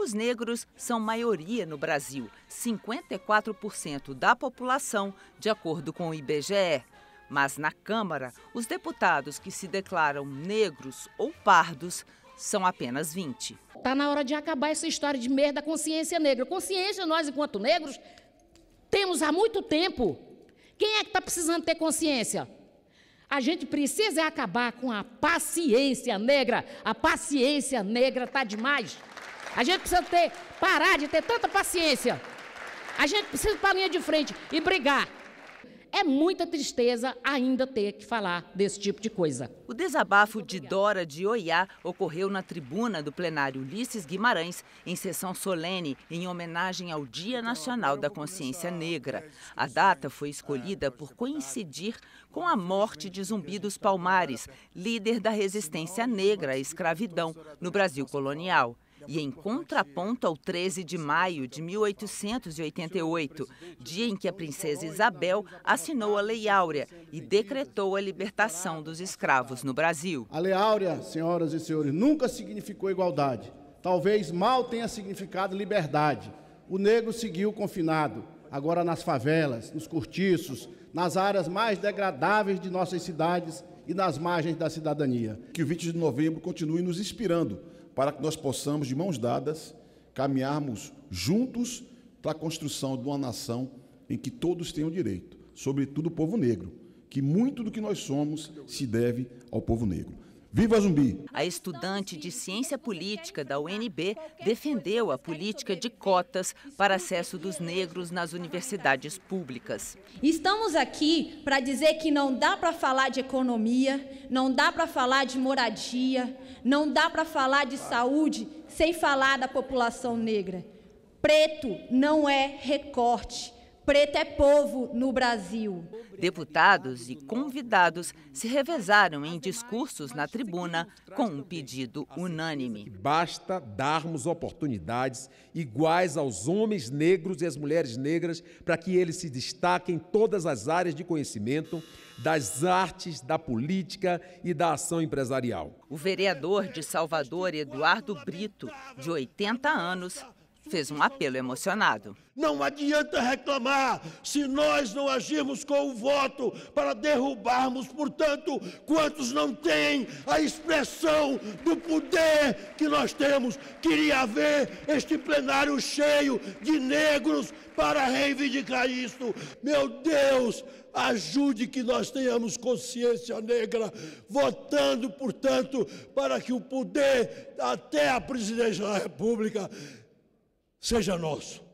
Os negros são maioria no Brasil, 54% da população, de acordo com o IBGE. Mas na Câmara, os deputados que se declaram negros ou pardos são apenas 20. Está na hora de acabar essa história de merda da consciência negra. Consciência, nós, enquanto negros, temos há muito tempo. Quem é que está precisando ter consciência? A gente precisa acabar com a paciência negra. A paciência negra está demais. A gente precisa ter, parar de ter tanta paciência. A gente precisa ir para a linha de frente e brigar. É muita tristeza ainda ter que falar desse tipo de coisa. O desabafo de Dora de Oiá ocorreu na tribuna do plenário Ulisses Guimarães, em sessão solene, em homenagem ao Dia então, Nacional da Consciência Negra. A data foi escolhida ah, por coincidir com a morte de Zumbi dos Palmares, líder da resistência negra à escravidão no Brasil colonial e em contraponto ao 13 de maio de 1888, dia em que a princesa Isabel assinou a Lei Áurea e decretou a libertação dos escravos no Brasil. A Lei Áurea, senhoras e senhores, nunca significou igualdade. Talvez mal tenha significado liberdade. O negro seguiu confinado, agora nas favelas, nos cortiços, nas áreas mais degradáveis de nossas cidades e nas margens da cidadania. Que o 20 de novembro continue nos inspirando para que nós possamos, de mãos dadas, caminharmos juntos para a construção de uma nação em que todos tenham direito, sobretudo o povo negro, que muito do que nós somos se deve ao povo negro. Viva Zumbi! A estudante de ciência política da UNB defendeu a política de cotas para acesso dos negros nas universidades públicas. Estamos aqui para dizer que não dá para falar de economia, não dá para falar de moradia, não dá para falar de saúde sem falar da população negra. Preto não é recorte. Preto é povo no Brasil. Deputados e convidados se revezaram em discursos na tribuna com um pedido unânime. Basta darmos oportunidades iguais aos homens negros e às mulheres negras para que eles se destaquem em todas as áreas de conhecimento das artes, da política e da ação empresarial. O vereador de Salvador, Eduardo Brito, de 80 anos, fez um apelo emocionado. Não adianta reclamar se nós não agirmos com o voto para derrubarmos, portanto, quantos não têm a expressão do poder que nós temos. Queria ver este plenário cheio de negros para reivindicar isso. Meu Deus, ajude que nós tenhamos consciência negra, votando, portanto, para que o poder até a presidência da República seja nosso.